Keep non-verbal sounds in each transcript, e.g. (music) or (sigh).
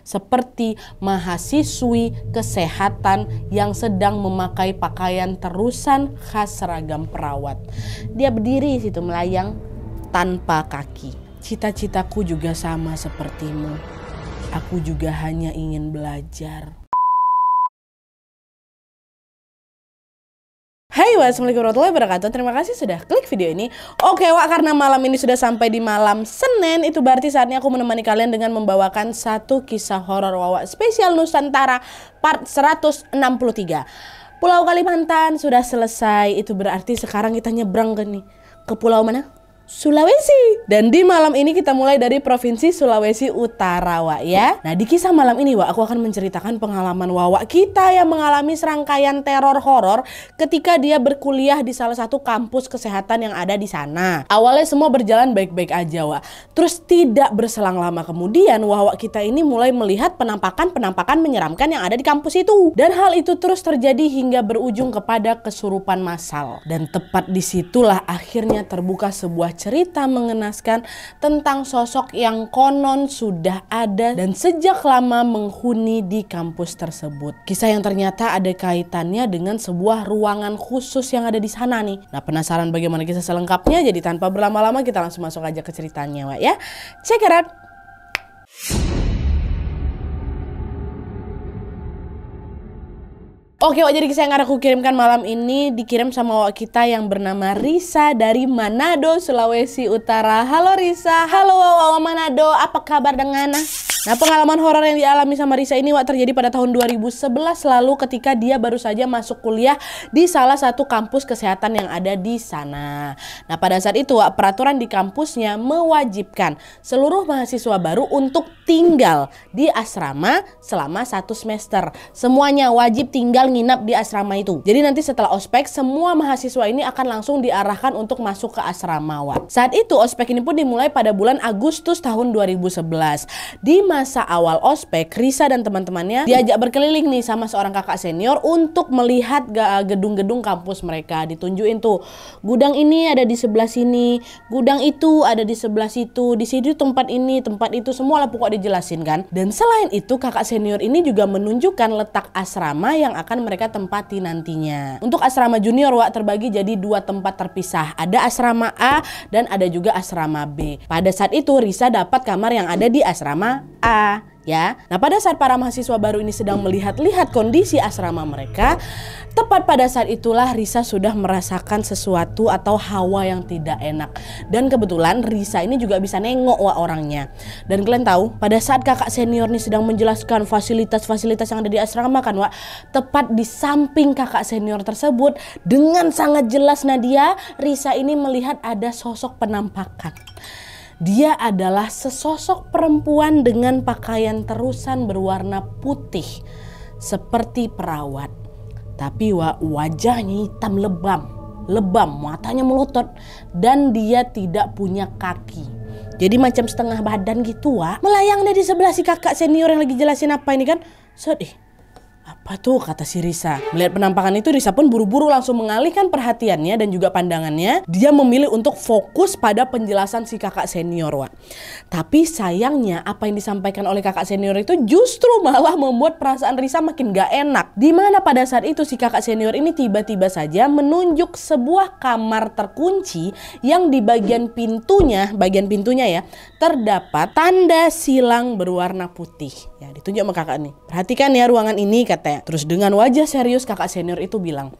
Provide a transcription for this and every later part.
seperti mahasiswi kesehatan yang sedang memakai pakaian terusan khas seragam perawat. Dia berdiri di situ melayang tanpa kaki. Cita-citaku juga sama sepertimu. Aku juga hanya ingin belajar. Hai wassalamualaikum Assalamualaikum warahmatullahi wabarakatuh Terima kasih sudah klik video ini Oke Wak, karena malam ini sudah sampai di malam Senin Itu berarti saatnya aku menemani kalian dengan membawakan satu kisah horor wawa Spesial Nusantara part 163 Pulau Kalimantan sudah selesai Itu berarti sekarang kita nyebrang ke nih Ke pulau mana? Sulawesi. Dan di malam ini kita mulai dari Provinsi Sulawesi Utara, Wak ya. Nah, di kisah malam ini, Wak, aku akan menceritakan pengalaman Wawa kita yang mengalami serangkaian teror horor ketika dia berkuliah di salah satu kampus kesehatan yang ada di sana. Awalnya semua berjalan baik-baik aja, Wak. Terus tidak berselang lama kemudian, Wawa kita ini mulai melihat penampakan-penampakan menyeramkan yang ada di kampus itu. Dan hal itu terus terjadi hingga berujung kepada kesurupan massal. Dan tepat disitulah akhirnya terbuka sebuah sebuah cerita mengenaskan tentang sosok yang konon sudah ada dan sejak lama menghuni di kampus tersebut. Kisah yang ternyata ada kaitannya dengan sebuah ruangan khusus yang ada di sana nih. Nah penasaran bagaimana kisah selengkapnya? Jadi tanpa berlama-lama kita langsung masuk aja ke ceritanya Wak ya. Check it out! Oke, Wak, jadi kisah yang akan aku kirimkan malam ini dikirim sama Wak kita yang bernama Risa dari Manado, Sulawesi Utara. Halo Risa, halo Wak, Wak Manado, apa kabar dengan? Nah, pengalaman horor yang dialami sama Risa ini Wak terjadi pada tahun 2011 lalu ketika dia baru saja masuk kuliah di salah satu kampus kesehatan yang ada di sana. Nah, pada saat itu Wak peraturan di kampusnya mewajibkan seluruh mahasiswa baru untuk tinggal di asrama selama satu semester. Semuanya wajib tinggal nginap di asrama itu. Jadi nanti setelah ospek, semua mahasiswa ini akan langsung diarahkan untuk masuk ke asrama Wak. Saat itu ospek ini pun dimulai pada bulan Agustus tahun 2011. Di masa awal ospek, Risa dan teman-temannya diajak berkeliling nih sama seorang kakak senior untuk melihat gedung-gedung kampus mereka. Ditunjukin tuh, gudang ini ada di sebelah sini, gudang itu ada di sebelah situ, di situ tempat ini, tempat itu, semua lah pokok dijelasin kan. Dan selain itu kakak senior ini juga menunjukkan letak asrama yang akan mereka tempati nantinya. Untuk asrama junior Wak terbagi jadi dua tempat terpisah. Ada asrama A dan ada juga asrama B. Pada saat itu Risa dapat kamar yang ada di asrama A ya. Nah, pada saat para mahasiswa baru ini sedang melihat-lihat kondisi asrama mereka, tepat pada saat itulah Risa sudah merasakan sesuatu atau hawa yang tidak enak. Dan kebetulan Risa ini juga bisa nengok wah orangnya. Dan kalian tahu, pada saat kakak senior ini sedang menjelaskan fasilitas-fasilitas yang ada di asrama kan, wa tepat di samping kakak senior tersebut dengan sangat jelas Nadia, Risa ini melihat ada sosok penampakan. Dia adalah sesosok perempuan dengan pakaian terusan berwarna putih seperti perawat. Tapi wajahnya hitam lebam, lebam, matanya melotot dan dia tidak punya kaki. Jadi macam setengah badan gitu, Wak. Melayang di sebelah si kakak senior yang lagi jelasin apa ini kan. Sedih. So, apa tuh kata si Risa. Melihat penampakan itu Risa pun buru-buru langsung mengalihkan perhatiannya dan juga pandangannya. Dia memilih untuk fokus pada penjelasan si kakak senior Wak. Tapi sayangnya apa yang disampaikan oleh kakak senior itu justru malah membuat perasaan Risa makin gak enak. Dimana pada saat itu si kakak senior ini tiba-tiba saja menunjuk sebuah kamar terkunci yang di bagian pintunya, bagian pintunya ya, terdapat tanda silang berwarna putih. Ya ditunjuk sama kakak nih. Perhatikan ya ruangan ini kata terus dengan wajah serius kakak senior itu bilang,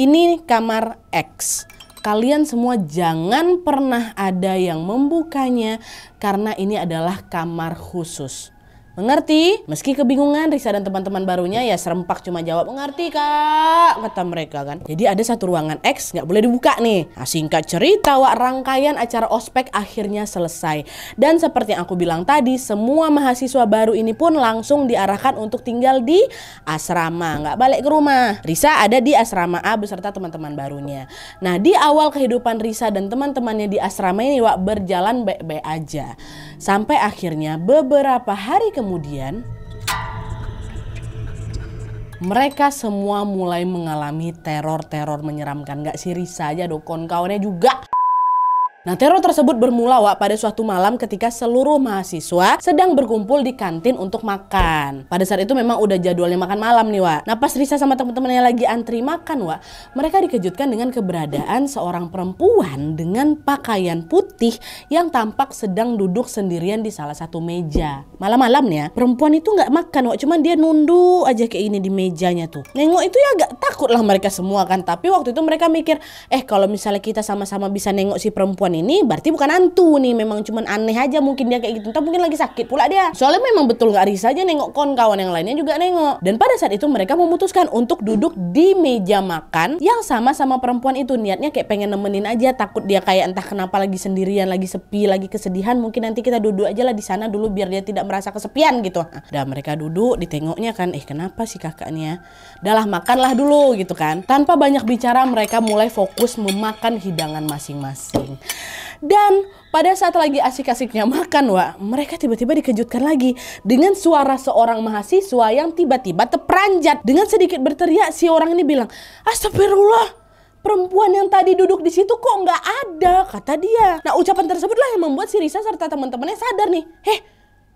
"Ini kamar X. Kalian semua jangan pernah ada yang membukanya karena ini adalah kamar khusus." Mengerti? Meski kebingungan, Risa dan teman-teman barunya ya serempak cuma jawab, mengerti kak, kata mereka kan. Jadi ada satu ruangan X nggak boleh dibuka nih. Nah, singkat cerita, wak rangkaian acara ospek akhirnya selesai. Dan seperti yang aku bilang tadi, semua mahasiswa baru ini pun langsung diarahkan untuk tinggal di asrama, nggak balik ke rumah. Risa ada di asrama A beserta teman-teman barunya. Nah di awal kehidupan Risa dan teman-temannya di asrama ini wak berjalan baik-baik aja. Sampai akhirnya beberapa hari kemudian kemudian, mereka semua mulai mengalami teror-teror menyeramkan. Gak si Risa aja dokon kawannya juga. Nah, teror tersebut bermula Wak pada suatu malam ketika seluruh mahasiswa sedang berkumpul di kantin untuk makan. Pada saat itu memang udah jadwalnya makan malam nih Wak. Nah, pas Risa sama teman-temannya lagi antri makan Wak, mereka dikejutkan dengan keberadaan seorang perempuan dengan pakaian putih yang tampak sedang duduk sendirian di salah satu meja. malam malam ya. perempuan itu nggak makan Wak, cuman dia nunduk aja kayak ini di mejanya tuh. Nengok itu ya agak takut lah mereka semua kan, tapi waktu itu mereka mikir, eh kalau misalnya kita sama-sama bisa nengok si perempuan ini berarti bukan hantu nih memang cuman aneh aja mungkin dia kayak gitu entah mungkin lagi sakit pula dia soalnya memang betul gak Risa aja nengok kon kawan yang lainnya juga nengok dan pada saat itu mereka memutuskan untuk duduk di meja makan yang sama-sama perempuan itu niatnya kayak pengen nemenin aja takut dia kayak entah kenapa lagi sendirian lagi sepi lagi kesedihan mungkin nanti kita duduk aja lah di sana dulu biar dia tidak merasa kesepian gitu nah, mereka duduk ditengoknya kan eh kenapa sih kakaknya Dahlah makanlah dulu gitu kan tanpa banyak bicara mereka mulai fokus memakan hidangan masing-masing dan pada saat lagi asik-asiknya makan, wa mereka tiba-tiba dikejutkan lagi dengan suara seorang mahasiswa yang tiba-tiba terperanjat. Dengan sedikit berteriak, si orang ini bilang, Astagfirullah, perempuan yang tadi duduk di situ kok nggak ada, kata dia. Nah ucapan tersebutlah yang membuat si Risa serta teman-temannya sadar nih, heh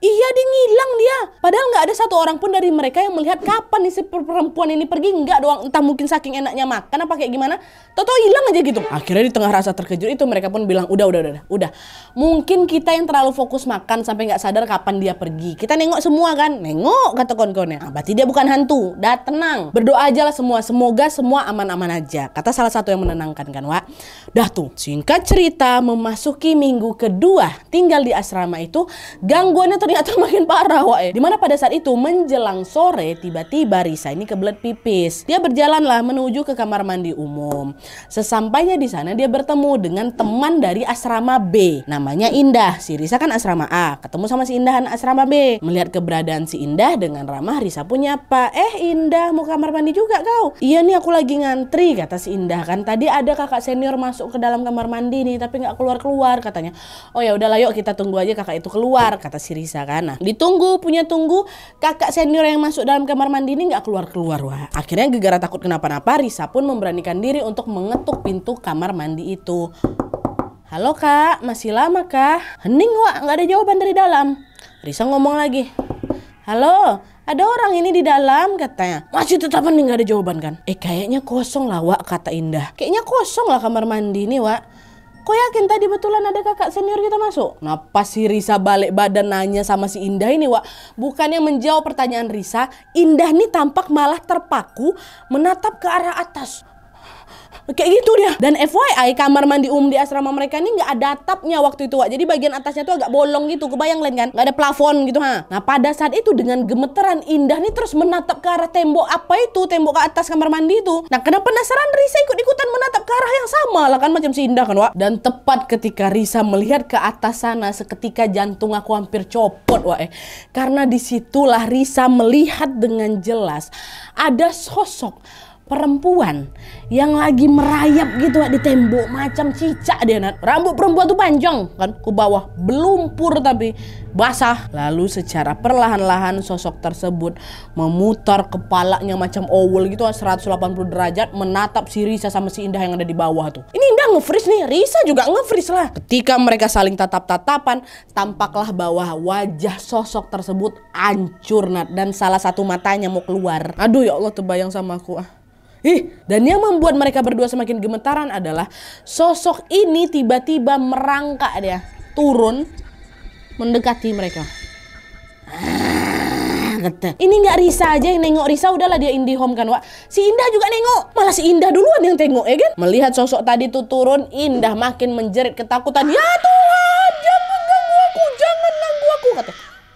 Iya dia ngilang dia. Padahal nggak ada satu orang pun dari mereka yang melihat kapan nih si perempuan ini pergi. Nggak doang entah mungkin saking enaknya makan apa kayak gimana. Toto hilang aja gitu. Akhirnya di tengah rasa terkejut itu mereka pun bilang udah udah udah udah. Mungkin kita yang terlalu fokus makan sampai nggak sadar kapan dia pergi. Kita nengok semua kan. Nengok kata kawan-kawannya. Ah, berarti dia bukan hantu. Dah tenang. Berdoa aja lah semua. Semoga semua aman-aman aja. Kata salah satu yang menenangkan kan Wak. Dah tuh. Singkat cerita memasuki minggu kedua tinggal di asrama itu gangguannya ter ternyata (laughs) makin parah wae. Ya. Dimana pada saat itu menjelang sore tiba-tiba Risa ini kebelet pipis. Dia berjalanlah menuju ke kamar mandi umum. Sesampainya di sana dia bertemu dengan teman dari asrama B. Namanya Indah. Si Risa kan asrama A. Ketemu sama si Indahan asrama B. Melihat keberadaan si Indah dengan ramah Risa punya apa? Eh Indah mau kamar mandi juga kau? Iya nih aku lagi ngantri kata si Indah kan. Tadi ada kakak senior masuk ke dalam kamar mandi nih tapi nggak keluar-keluar katanya. Oh ya udahlah yuk kita tunggu aja kakak itu keluar kata si Risa bisa kan nah ditunggu punya tunggu kakak senior yang masuk dalam kamar mandi ini nggak keluar keluar wah akhirnya gegara takut kenapa-napa Risa pun memberanikan diri untuk mengetuk pintu kamar mandi itu Halo kak, masih lama kak Hening wak, nggak ada jawaban dari dalam. Risa ngomong lagi. Halo, ada orang ini di dalam katanya. Masih tetap nih nggak ada jawaban kan? Eh kayaknya kosong lah wak kata Indah. Kayaknya kosong lah kamar mandi ini wak kok yakin tadi betulan ada kakak senior kita masuk? Nah pas si Risa balik badan nanya sama si Indah ini Wak, bukannya menjawab pertanyaan Risa, Indah ini tampak malah terpaku menatap ke arah atas kayak gitu dia dan FYI kamar mandi umum di asrama mereka ini nggak ada atapnya waktu itu Wak. jadi bagian atasnya tuh agak bolong gitu kebayang lain kan nggak ada plafon gitu ha nah pada saat itu dengan gemeteran Indah nih terus menatap ke arah tembok apa itu tembok ke atas kamar mandi itu nah kenapa penasaran Risa ikut-ikutan menatap ke arah yang sama lah kan macam si Indah kan Wak dan tepat ketika Risa melihat ke atas sana seketika jantung aku hampir copot Wak eh. karena disitulah Risa melihat dengan jelas ada sosok perempuan yang lagi merayap gitu di tembok macam cicak dia Nat. Rambut perempuan tuh panjang kan ke bawah, belumpur tapi basah. Lalu secara perlahan-lahan sosok tersebut memutar kepalanya macam owl gitu 180 derajat menatap si Risa sama si Indah yang ada di bawah tuh. Ini Indah nge nih, Risa juga nge lah. Ketika mereka saling tatap-tatapan, tampaklah bahwa wajah sosok tersebut ancur Nat dan salah satu matanya mau keluar. Aduh ya Allah terbayang sama aku ah. Ih, dan yang membuat mereka berdua semakin gemetaran adalah sosok ini tiba-tiba merangkak dia, turun mendekati mereka. Ah, ini nggak Risa aja yang nengok Risa udahlah dia Indi home kan Wak. Si Indah juga nengok. Malah si Indah duluan yang tengok ya kan. Melihat sosok tadi tuh turun Indah makin menjerit ketakutan. Ya Tuhan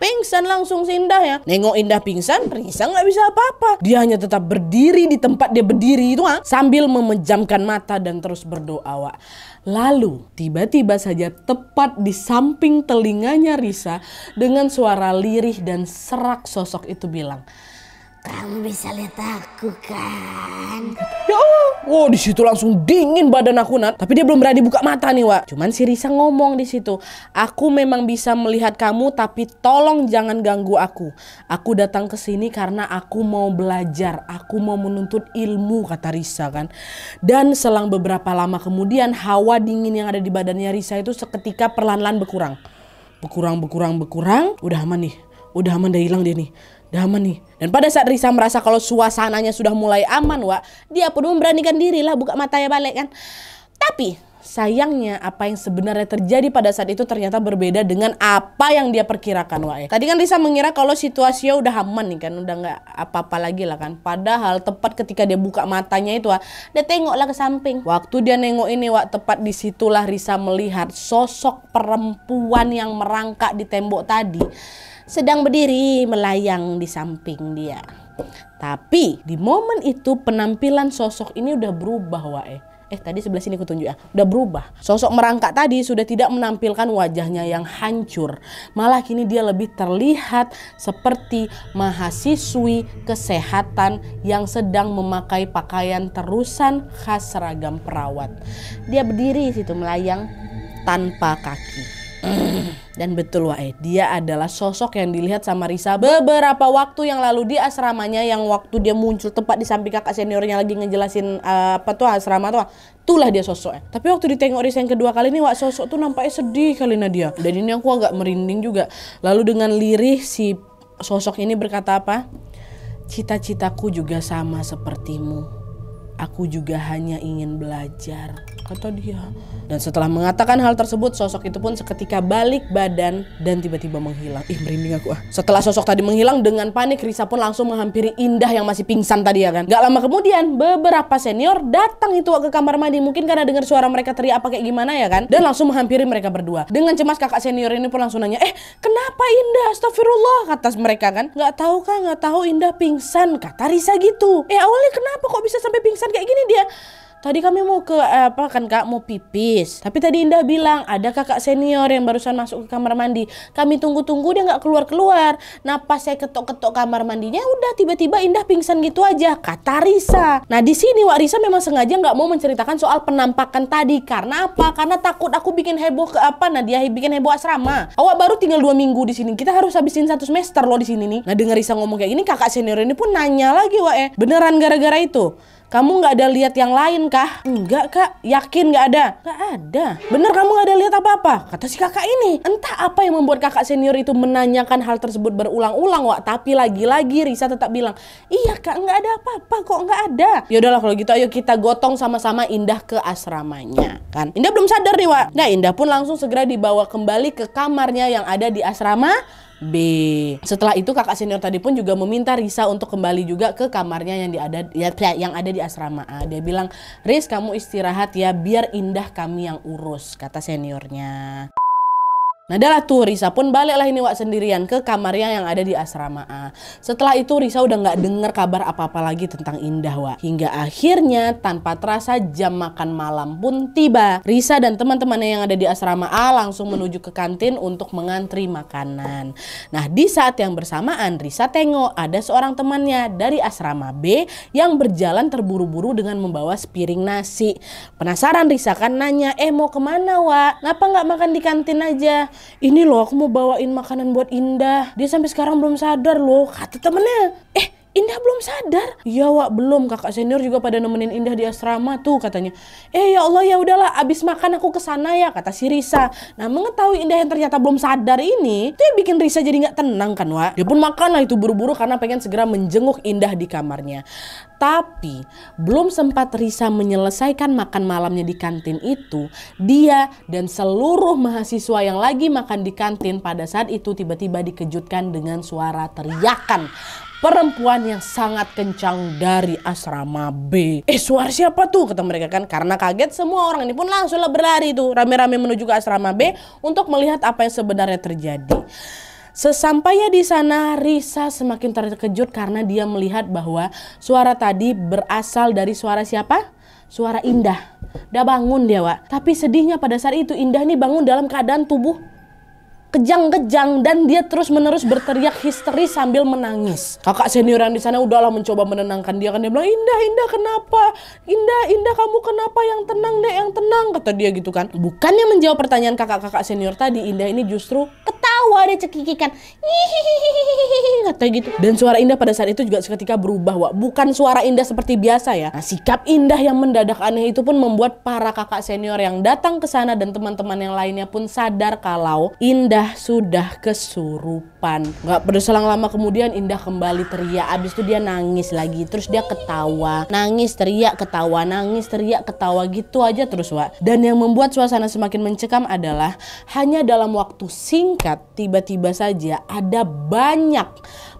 pingsan langsung si Indah ya. Nengok Indah pingsan, Risa nggak bisa apa-apa. Dia hanya tetap berdiri di tempat dia berdiri itu ah sambil memejamkan mata dan terus berdoa Wak. Lalu tiba-tiba saja tepat di samping telinganya Risa dengan suara lirih dan serak sosok itu bilang, kamu bisa lihat aku kan? Ya Allah. Oh, di situ langsung dingin badan aku, Nat. Tapi dia belum berani buka mata nih, Wak. Cuman si Risa ngomong di situ. Aku memang bisa melihat kamu, tapi tolong jangan ganggu aku. Aku datang ke sini karena aku mau belajar. Aku mau menuntut ilmu, kata Risa kan. Dan selang beberapa lama kemudian, hawa dingin yang ada di badannya Risa itu seketika perlahan-lahan berkurang. Berkurang, berkurang, berkurang. Udah aman nih. Udah aman, udah hilang dia nih Udah aman nih. Dan pada saat Risa merasa kalau suasananya sudah mulai aman, Wak, dia pun memberanikan diri lah buka matanya balik kan. Tapi sayangnya apa yang sebenarnya terjadi pada saat itu ternyata berbeda dengan apa yang dia perkirakan Wak ya. Tadi kan Risa mengira kalau situasinya udah aman nih kan, udah nggak apa-apa lagi lah kan. Padahal tepat ketika dia buka matanya itu Wak, dia tengoklah ke samping. Waktu dia nengok ini Wak, tepat disitulah Risa melihat sosok perempuan yang merangkak di tembok tadi sedang berdiri melayang di samping dia. Tapi di momen itu penampilan sosok ini udah berubah eh. Eh tadi sebelah sini aku tunjuk ya, udah berubah. Sosok merangkak tadi sudah tidak menampilkan wajahnya yang hancur. Malah kini dia lebih terlihat seperti mahasiswi kesehatan yang sedang memakai pakaian terusan khas seragam perawat. Dia berdiri situ melayang tanpa kaki. (clears throat) Dan betul wae, dia adalah sosok yang dilihat sama Risa beberapa waktu yang lalu di asramanya yang waktu dia muncul tepat di samping kakak seniornya lagi ngejelasin uh, apa tuh asrama tuh. Itulah dia sosoknya. Tapi waktu ditengok Risa yang kedua kali ini, wak sosok tuh nampaknya sedih kali dia. Dan ini aku agak merinding juga. Lalu dengan lirih si sosok ini berkata apa? Cita-citaku juga sama sepertimu. Aku juga hanya ingin belajar kata dia. Dan setelah mengatakan hal tersebut, sosok itu pun seketika balik badan dan tiba-tiba menghilang. Ih, merinding aku ah. Setelah sosok tadi menghilang dengan panik, Risa pun langsung menghampiri Indah yang masih pingsan tadi ya kan. Gak lama kemudian, beberapa senior datang itu ke kamar mandi mungkin karena dengar suara mereka teriak apa kayak gimana ya kan. Dan langsung menghampiri mereka berdua. Dengan cemas kakak senior ini pun langsung nanya, "Eh, kenapa Indah? Astagfirullah." kata mereka kan. Gak tahu kan, gak tahu Indah pingsan kata Risa gitu. Eh, awalnya kenapa kok bisa sampai pingsan kayak gini dia? tadi kami mau ke eh, apa kan kak mau pipis tapi tadi Indah bilang ada kakak senior yang barusan masuk ke kamar mandi kami tunggu-tunggu dia nggak keluar-keluar nah pas saya ketok-ketok kamar mandinya udah tiba-tiba Indah pingsan gitu aja kata Risa nah di sini Wak Risa memang sengaja nggak mau menceritakan soal penampakan tadi karena apa karena takut aku bikin heboh ke apa nah dia bikin heboh asrama awak baru tinggal dua minggu di sini kita harus habisin satu semester loh di sini nih nah denger Risa ngomong kayak gini kakak senior ini pun nanya lagi Wak eh beneran gara-gara itu kamu nggak ada lihat yang lain kah? Enggak kak, yakin nggak ada? Nggak ada. Bener kamu nggak ada lihat apa-apa? Kata si kakak ini. Entah apa yang membuat kakak senior itu menanyakan hal tersebut berulang-ulang Wak. Tapi lagi-lagi Risa tetap bilang, iya kak nggak ada apa-apa kok nggak ada. Yaudahlah kalau gitu ayo kita gotong sama-sama Indah ke asramanya kan. Indah belum sadar nih Wak. Nah Indah pun langsung segera dibawa kembali ke kamarnya yang ada di asrama B. Setelah itu kakak senior tadi pun juga meminta Risa untuk kembali juga ke kamarnya yang ada ya, ya, yang ada di asrama A. Ah, dia bilang, "Riz, kamu istirahat ya biar indah kami yang urus," kata seniornya. Nah adalah tuh Risa pun baliklah ini Wak sendirian ke kamarnya yang ada di asrama A. Setelah itu Risa udah nggak dengar kabar apa-apa lagi tentang Indah Wak. Hingga akhirnya tanpa terasa jam makan malam pun tiba. Risa dan teman-temannya yang ada di asrama A langsung menuju ke kantin untuk mengantri makanan. Nah di saat yang bersamaan Risa tengok ada seorang temannya dari asrama B yang berjalan terburu-buru dengan membawa sepiring nasi. Penasaran Risa kan nanya, eh mau kemana Wak? Kenapa nggak makan di kantin aja? ini loh aku mau bawain makanan buat Indah dia sampai sekarang belum sadar loh kata temennya eh Indah belum sadar. Ya Wak, belum. Kakak senior juga pada nemenin Indah di asrama tuh katanya. Eh ya Allah ya udahlah abis makan aku kesana ya kata si Risa. Nah mengetahui Indah yang ternyata belum sadar ini, itu yang bikin Risa jadi nggak tenang kan Wak. Dia pun makan lah itu buru-buru karena pengen segera menjenguk Indah di kamarnya. Tapi belum sempat Risa menyelesaikan makan malamnya di kantin itu, dia dan seluruh mahasiswa yang lagi makan di kantin pada saat itu tiba-tiba dikejutkan dengan suara teriakan perempuan yang sangat kencang dari asrama B. Eh suara siapa tuh kata mereka kan karena kaget semua orang ini pun langsunglah berlari tuh rame-rame menuju ke asrama B untuk melihat apa yang sebenarnya terjadi. Sesampainya di sana, Risa semakin terkejut karena dia melihat bahwa suara tadi berasal dari suara siapa? Suara Indah. Dah bangun dia, Wak. Tapi sedihnya pada saat itu Indah nih bangun dalam keadaan tubuh kejang-kejang dan dia terus-menerus berteriak histeris sambil menangis. Kakak senioran di sana udahlah mencoba menenangkan dia kan dia bilang, "Indah, Indah kenapa? Indah, Indah kamu kenapa? Yang tenang deh, yang tenang." kata dia gitu kan. Bukannya menjawab pertanyaan kakak-kakak senior tadi, Indah ini justru ketawa dia cekikikan. kata gitu. Dan suara Indah pada saat itu juga seketika berubah, Wak. Bukan suara Indah seperti biasa ya. Nah, sikap Indah yang mendadak aneh itu pun membuat para kakak senior yang datang ke sana dan teman-teman yang lainnya pun sadar kalau Indah Indah sudah kesurupan. Gak berselang lama kemudian Indah kembali teriak. Abis itu dia nangis lagi. Terus dia ketawa. Nangis, teriak, ketawa. Nangis, teriak, ketawa. Gitu aja terus Wak. Dan yang membuat suasana semakin mencekam adalah hanya dalam waktu singkat tiba-tiba saja ada banyak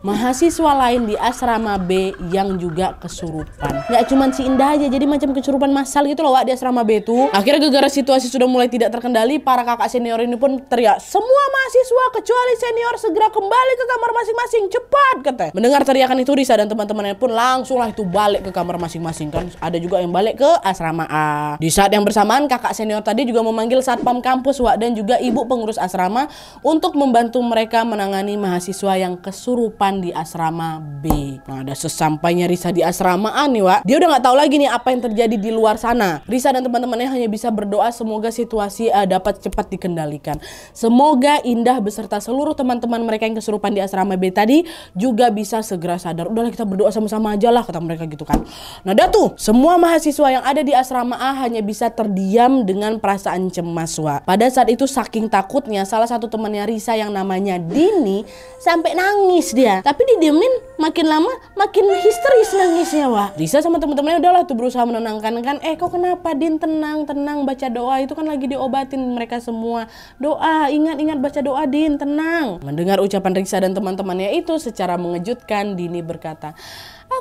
mahasiswa lain di asrama B yang juga kesurupan. Gak cuman si Indah aja jadi macam kesurupan massal gitu loh Wak di asrama B tuh Akhirnya gara-gara situasi sudah mulai tidak terkendali para kakak senior ini pun teriak semua mahasiswa kecuali senior segera kembali ke kamar masing-masing cepat kata. Mendengar teriakan itu Risa dan teman-temannya pun langsunglah itu balik ke kamar masing-masing kan. Ada juga yang balik ke asrama A. Di saat yang bersamaan kakak senior tadi juga memanggil satpam kampus Wak dan juga ibu pengurus asrama untuk membantu mereka menangani mahasiswa yang kesurupan di asrama B. Nah, ada sesampainya Risa di asrama A nih Wak, dia udah nggak tahu lagi nih apa yang terjadi di luar sana. Risa dan teman-temannya hanya bisa berdoa semoga situasi uh, dapat cepat dikendalikan. Semoga Indah beserta seluruh teman-teman mereka yang kesurupan di asrama B tadi juga bisa segera sadar. Udahlah kita berdoa sama-sama aja lah kata mereka gitu kan. Nah datu semua mahasiswa yang ada di asrama A hanya bisa terdiam dengan perasaan cemas wa. Pada saat itu saking takutnya salah satu temannya Risa yang namanya Dini sampai nangis dia. Tapi didiemin makin lama makin histeris nangisnya wa. Risa sama teman-temannya udahlah tuh berusaha menenangkan kan. Eh kok kenapa Din tenang tenang baca doa itu kan lagi diobatin mereka semua. Doa ingat ingat baca doa Din, tenang. Mendengar ucapan Riksa dan teman-temannya itu secara mengejutkan, Dini berkata,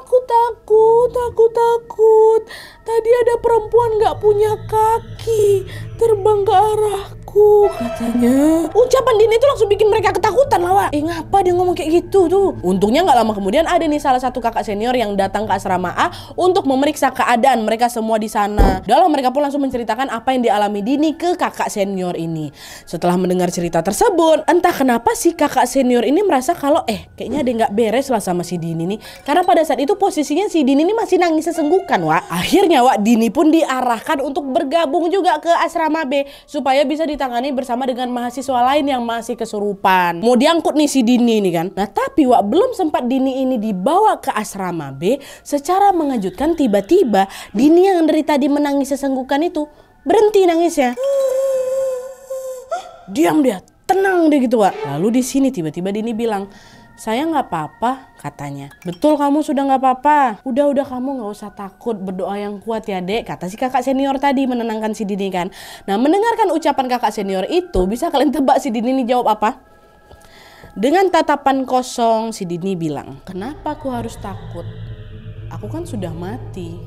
Aku takut, aku takut. Tadi ada perempuan gak punya kaki, terbang ke arahku katanya. Ucapan Dini itu langsung bikin mereka ketakutan lawa. Eh ngapa dia ngomong kayak gitu tuh? Untungnya gak lama kemudian ada nih salah satu kakak senior yang datang ke asrama A untuk memeriksa keadaan mereka semua di sana. Dalam mereka pun langsung menceritakan apa yang dialami Dini ke kakak senior ini. Setelah mendengar cerita tersebut, entah kenapa sih kakak senior ini merasa kalau eh kayaknya dia gak beres lah sama si Dini nih. Karena pada saat itu posisinya si Dini ini masih nangis sesenggukan, Wak. Akhirnya, Wak, Dini pun diarahkan untuk bergabung juga ke asrama B supaya bisa ditangani bersama dengan mahasiswa lain yang masih kesurupan. Mau diangkut nih si Dini ini kan. Nah, tapi Wak belum sempat Dini ini dibawa ke asrama B, secara mengejutkan tiba-tiba Dini yang dari tadi menangis sesenggukan itu berhenti nangisnya. Diam dia, tenang deh gitu, Wak. Lalu di sini tiba-tiba Dini bilang, saya nggak apa-apa, katanya. Betul kamu sudah nggak apa-apa. Udah-udah kamu nggak usah takut, berdoa yang kuat ya dek, kata si kakak senior tadi menenangkan si Dini kan. Nah mendengarkan ucapan kakak senior itu, bisa kalian tebak si Dini ini jawab apa? Dengan tatapan kosong, si Dini bilang, kenapa aku harus takut? Aku kan sudah mati.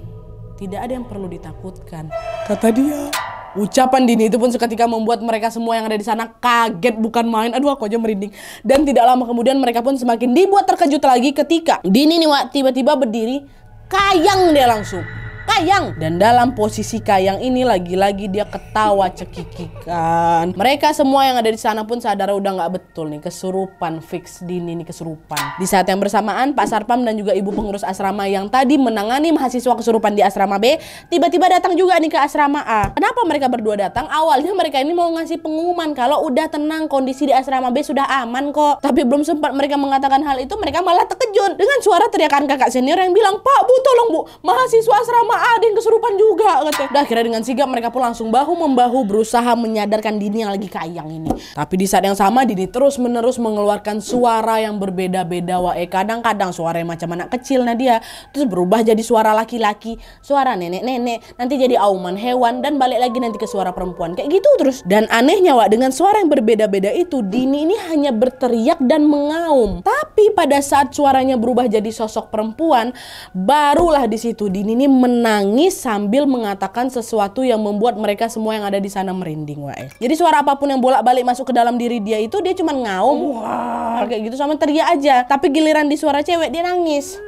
Tidak ada yang perlu ditakutkan. Kata dia. Ucapan Dini itu pun seketika membuat mereka semua yang ada di sana kaget bukan main. Aduh aku aja merinding. Dan tidak lama kemudian mereka pun semakin dibuat terkejut lagi ketika Dini nih tiba-tiba berdiri kayang dia langsung. Kayang. Dan dalam posisi Kayang ini lagi-lagi dia ketawa cekikikan. Mereka semua yang ada di sana pun sadar udah nggak betul nih kesurupan fix di ini kesurupan. Di saat yang bersamaan Pak Sarpam dan juga ibu pengurus asrama yang tadi menangani mahasiswa kesurupan di asrama B tiba-tiba datang juga nih ke asrama A. Kenapa mereka berdua datang? Awalnya mereka ini mau ngasih pengumuman kalau udah tenang kondisi di asrama B sudah aman kok. Tapi belum sempat mereka mengatakan hal itu mereka malah terkejut dengan suara teriakan kakak senior yang bilang Pak Bu tolong Bu mahasiswa asrama malah ada yang kesurupan juga katanya. Udah akhirnya dengan sigap mereka pun langsung bahu membahu berusaha menyadarkan Dini yang lagi kayang ini. Tapi di saat yang sama Dini terus menerus mengeluarkan suara yang berbeda-beda wae. Kadang-kadang suara yang macam anak kecil nah dia terus berubah jadi suara laki-laki, suara nenek-nenek, nanti jadi auman hewan dan balik lagi nanti ke suara perempuan kayak gitu terus. Dan anehnya Wak dengan suara yang berbeda-beda itu Dini ini hanya berteriak dan mengaum. Tapi pada saat suaranya berubah jadi sosok perempuan barulah di situ Dini ini menang menangis sambil mengatakan sesuatu yang membuat mereka semua yang ada di sana merinding wae. Eh. Jadi suara apapun yang bolak-balik masuk ke dalam diri dia itu dia cuma ngaum. Wah, kayak gitu sama teriak aja. Tapi giliran di suara cewek dia nangis.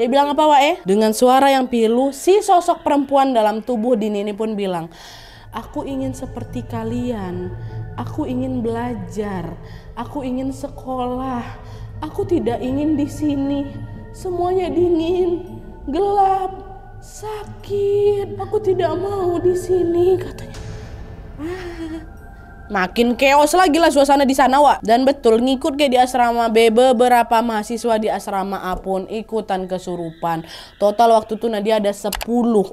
Dia bilang apa wae? Eh? Dengan suara yang pilu, si sosok perempuan dalam tubuh Dini ini pun bilang, "Aku ingin seperti kalian. Aku ingin belajar. Aku ingin sekolah. Aku tidak ingin di sini. Semuanya dingin, gelap, Sakit, aku tidak mau di sini katanya. Ah. Makin keos lagi lah suasana di sana, Wak. Dan betul, ngikut kayak di asrama B, beberapa mahasiswa di asrama A pun ikutan kesurupan. Total waktu itu Nadia ada 10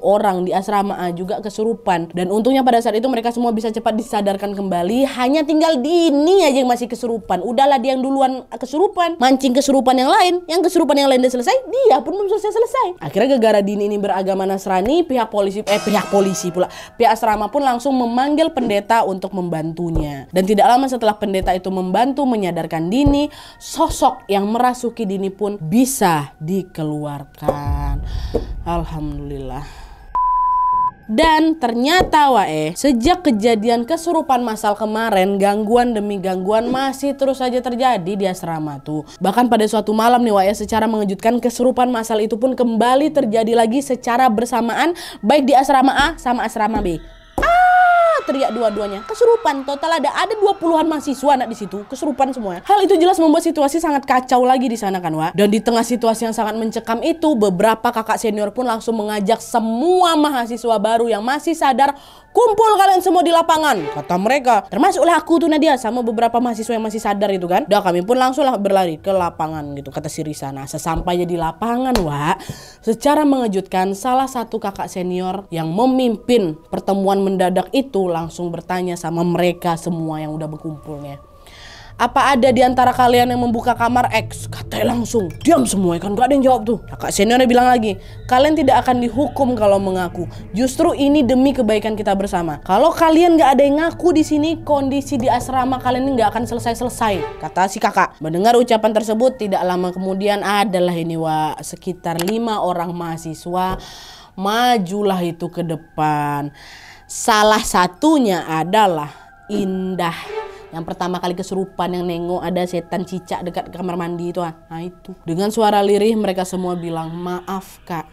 orang di asrama A juga kesurupan. Dan untungnya pada saat itu mereka semua bisa cepat disadarkan kembali. Hanya tinggal Dini aja yang masih kesurupan. Udahlah dia yang duluan kesurupan. Mancing kesurupan yang lain. Yang kesurupan yang lain udah selesai, dia pun belum selesai-selesai. Akhirnya gara-gara Dini ini beragama Nasrani, pihak polisi, eh pihak polisi pula. Pihak asrama pun langsung memanggil pendeta untuk membantu dan tidak lama setelah pendeta itu membantu menyadarkan Dini, sosok yang merasuki Dini pun bisa dikeluarkan. Alhamdulillah. Dan ternyata Wae, sejak kejadian kesurupan masal kemarin, gangguan demi gangguan masih terus saja terjadi di asrama tuh. Bahkan pada suatu malam nih Wae, secara mengejutkan kesurupan masal itu pun kembali terjadi lagi secara bersamaan baik di asrama A sama asrama B teriak dua-duanya. Kesurupan total ada ada 20-an mahasiswa anak di situ, kesurupan semuanya. Hal itu jelas membuat situasi sangat kacau lagi di sana kan, Wak. Dan di tengah situasi yang sangat mencekam itu, beberapa kakak senior pun langsung mengajak semua mahasiswa baru yang masih sadar kumpul kalian semua di lapangan kata mereka termasuklah aku tuh Nadia sama beberapa mahasiswa yang masih sadar itu kan udah kami pun langsung lah berlari ke lapangan gitu kata si Risa nah sesampainya di lapangan Wak secara mengejutkan salah satu kakak senior yang memimpin pertemuan mendadak itu langsung bertanya sama mereka semua yang udah berkumpulnya. Apa ada di antara kalian yang membuka kamar X? Kata langsung, diam semua kan gak ada yang jawab tuh. Kakak nah, seniornya bilang lagi, kalian tidak akan dihukum kalau mengaku. Justru ini demi kebaikan kita bersama. Kalau kalian gak ada yang ngaku di sini, kondisi di asrama kalian ini gak akan selesai-selesai. Kata si kakak. Mendengar ucapan tersebut, tidak lama kemudian adalah ini wa sekitar lima orang mahasiswa majulah itu ke depan. Salah satunya adalah indah. Yang pertama kali kesurupan yang nengok ada setan cicak dekat kamar mandi itu. Nah itu. Dengan suara lirih mereka semua bilang, maaf kak,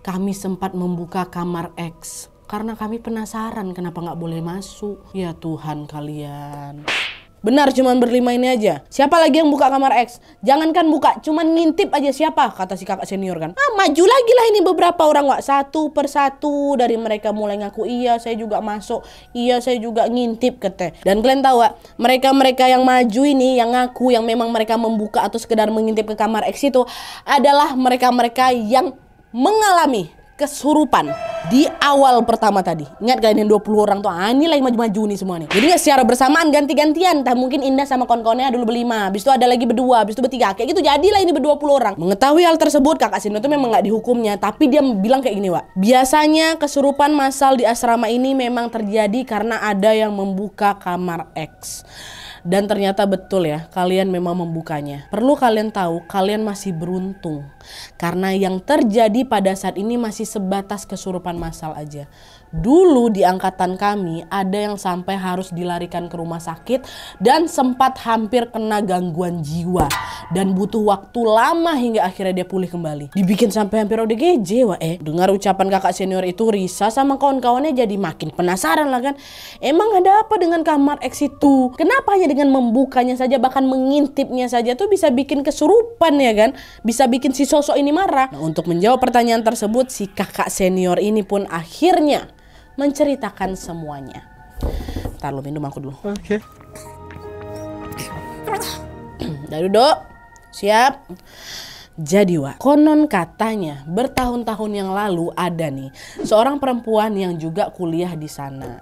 kami sempat membuka kamar X. Karena kami penasaran kenapa nggak boleh masuk. Ya Tuhan kalian. Benar cuman berlima ini aja. Siapa lagi yang buka kamar X? Jangankan buka, cuman ngintip aja siapa? Kata si kakak senior kan. Ah maju lagi lah ini beberapa orang wak. Satu persatu dari mereka mulai ngaku iya saya juga masuk. Iya saya juga ngintip kata. Dan kalian tahu wak, mereka-mereka yang maju ini yang ngaku yang memang mereka membuka atau sekedar mengintip ke kamar X itu adalah mereka-mereka yang mengalami kesurupan di awal pertama tadi. Ingat kalian yang 20 orang tuh, ah ini lagi maju-maju nih semua nih. Jadi gak secara bersamaan ganti-gantian. Entah mungkin Indah sama kawan-kawannya dulu berlima, habis itu ada lagi berdua, habis itu bertiga. Kayak gitu jadilah ini berdua puluh orang. Mengetahui hal tersebut Kakak Sino tuh memang gak dihukumnya, tapi dia bilang kayak gini, Wak. Biasanya kesurupan masal di asrama ini memang terjadi karena ada yang membuka kamar X. Dan ternyata betul ya, kalian memang membukanya. Perlu kalian tahu, kalian masih beruntung. Karena yang terjadi pada saat ini masih sebatas kesurupan massal aja dulu di angkatan kami ada yang sampai harus dilarikan ke rumah sakit dan sempat hampir kena gangguan jiwa dan butuh waktu lama hingga akhirnya dia pulih kembali. Dibikin sampai hampir ODGJ wah eh. Dengar ucapan kakak senior itu Risa sama kawan-kawannya jadi makin penasaran lah kan. Emang ada apa dengan kamar X itu? Kenapa hanya dengan membukanya saja bahkan mengintipnya saja tuh bisa bikin kesurupan ya kan? Bisa bikin si sosok ini marah. Nah, untuk menjawab pertanyaan tersebut si kakak senior ini pun akhirnya menceritakan semuanya. Ntar lu minum aku dulu. Oke. Okay. Dari dok, siap. Jadi Wak, konon katanya bertahun-tahun yang lalu ada nih seorang perempuan yang juga kuliah di sana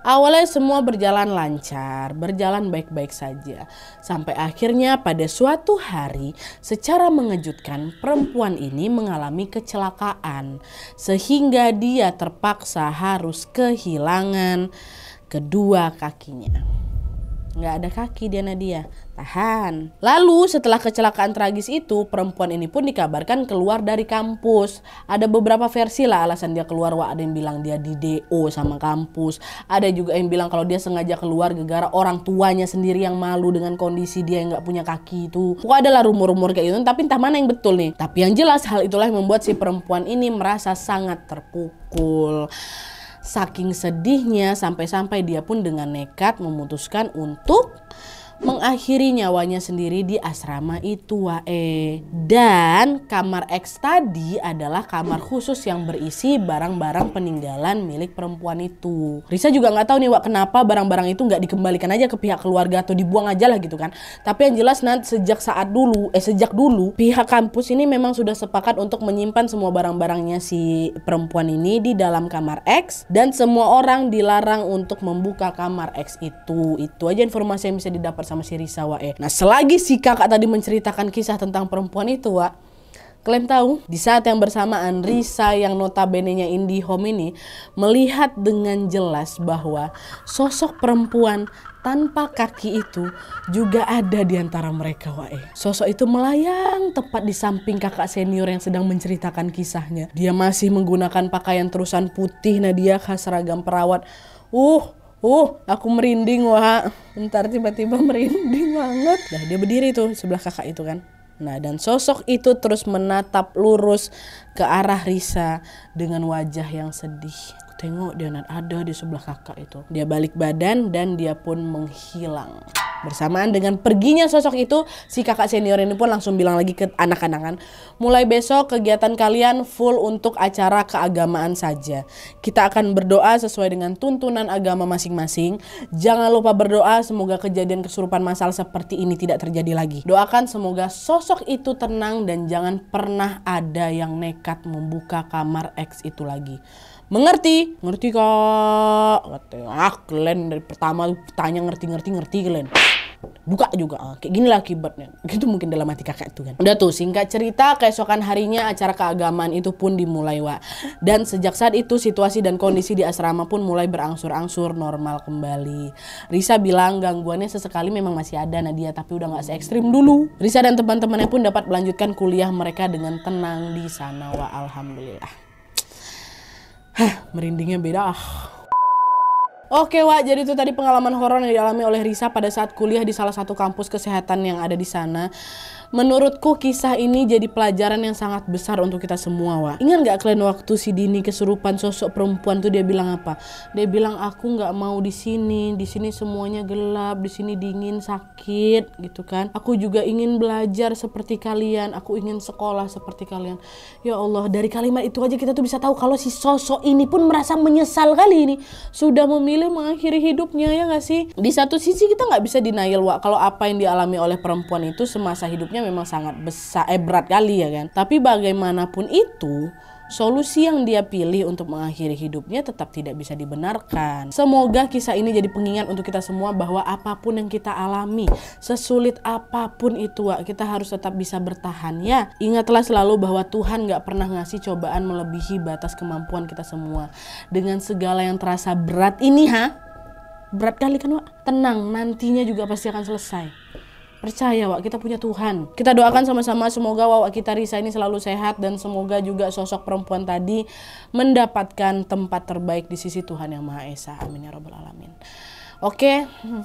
Awalnya semua berjalan lancar, berjalan baik-baik saja. Sampai akhirnya pada suatu hari secara mengejutkan perempuan ini mengalami kecelakaan. Sehingga dia terpaksa harus kehilangan kedua kakinya. Gak ada kaki dia Nadia, tahan. Lalu setelah kecelakaan tragis itu, perempuan ini pun dikabarkan keluar dari kampus. Ada beberapa versi lah alasan dia keluar. Wah ada yang bilang dia di DO sama kampus. Ada juga yang bilang kalau dia sengaja keluar gara-gara orang tuanya sendiri yang malu dengan kondisi dia yang nggak punya kaki itu. Wah adalah rumor-rumor kayak gitu, tapi entah mana yang betul nih. Tapi yang jelas hal itulah yang membuat si perempuan ini merasa sangat terpukul saking sedihnya sampai-sampai dia pun dengan nekat memutuskan untuk mengakhiri nyawanya sendiri di asrama itu wae. Dan kamar X tadi adalah kamar khusus yang berisi barang-barang peninggalan milik perempuan itu. Risa juga nggak tahu nih Wak kenapa barang-barang itu nggak dikembalikan aja ke pihak keluarga atau dibuang aja lah gitu kan. Tapi yang jelas nanti sejak saat dulu, eh sejak dulu pihak kampus ini memang sudah sepakat untuk menyimpan semua barang-barangnya si perempuan ini di dalam kamar X dan semua orang dilarang untuk membuka kamar X itu. Itu aja informasi yang bisa didapat sama si Risa wa eh. Ya. Nah selagi si kakak tadi menceritakan kisah tentang perempuan itu wa, Kalian tahu, di saat yang bersamaan Risa yang notabene-nya home ini melihat dengan jelas bahwa sosok perempuan tanpa kaki itu juga ada di antara mereka wae. Ya. Sosok itu melayang tepat di samping kakak senior yang sedang menceritakan kisahnya. Dia masih menggunakan pakaian terusan putih Nadia khas seragam perawat. Uh, Uh, aku merinding wah. Ntar tiba-tiba (laughs) merinding banget. Nah, dia berdiri tuh sebelah kakak itu kan. Nah, dan sosok itu terus menatap lurus ke arah Risa dengan wajah yang sedih. Tengok dia Dianat ada di sebelah kakak itu. Dia balik badan dan dia pun menghilang. Bersamaan dengan perginya sosok itu, si kakak senior ini pun langsung bilang lagi ke anak-anak kan, mulai besok kegiatan kalian full untuk acara keagamaan saja. Kita akan berdoa sesuai dengan tuntunan agama masing-masing. Jangan lupa berdoa semoga kejadian kesurupan masal seperti ini tidak terjadi lagi. Doakan semoga sosok itu tenang dan jangan pernah ada yang nekat membuka kamar X itu lagi mengerti ngerti kak katanya ah kalian dari pertama tanya ngerti ngerti ngerti kalian buka juga ah, kayak gini lah akibatnya (laughs) gitu mungkin dalam hati kakak itu kan udah tuh singkat cerita keesokan harinya acara keagamaan itu pun dimulai wa dan sejak saat itu situasi dan kondisi di asrama pun mulai berangsur-angsur normal kembali Risa bilang gangguannya sesekali memang masih ada Nadia tapi udah nggak se ekstrim dulu Risa dan teman-temannya pun dapat melanjutkan kuliah mereka dengan tenang di sana wa alhamdulillah Heh, merindingnya beda ah. Oke Wak, jadi itu tadi pengalaman horor yang dialami oleh Risa pada saat kuliah di salah satu kampus kesehatan yang ada di sana. Menurutku kisah ini jadi pelajaran yang sangat besar untuk kita semua Wak. Ingat gak kalian waktu si Dini kesurupan sosok perempuan tuh dia bilang apa? Dia bilang aku nggak mau di sini, di sini semuanya gelap, di sini dingin, sakit gitu kan. Aku juga ingin belajar seperti kalian, aku ingin sekolah seperti kalian. Ya Allah, dari kalimat itu aja kita tuh bisa tahu kalau si sosok ini pun merasa menyesal kali ini sudah memilih memilih mengakhiri hidupnya ya nggak sih di satu sisi kita nggak bisa denial wa kalau apa yang dialami oleh perempuan itu semasa hidupnya memang sangat besar eh berat kali ya kan tapi bagaimanapun itu solusi yang dia pilih untuk mengakhiri hidupnya tetap tidak bisa dibenarkan. Semoga kisah ini jadi pengingat untuk kita semua bahwa apapun yang kita alami, sesulit apapun itu, kita harus tetap bisa bertahan ya. Ingatlah selalu bahwa Tuhan gak pernah ngasih cobaan melebihi batas kemampuan kita semua. Dengan segala yang terasa berat ini ha, berat kali kan Wak? Tenang, nantinya juga pasti akan selesai percaya Wak, kita punya Tuhan. Kita doakan sama-sama semoga Wak kita Risa ini selalu sehat dan semoga juga sosok perempuan tadi mendapatkan tempat terbaik di sisi Tuhan Yang Maha Esa. Amin ya rabbal alamin. Oke. Okay. Hmm.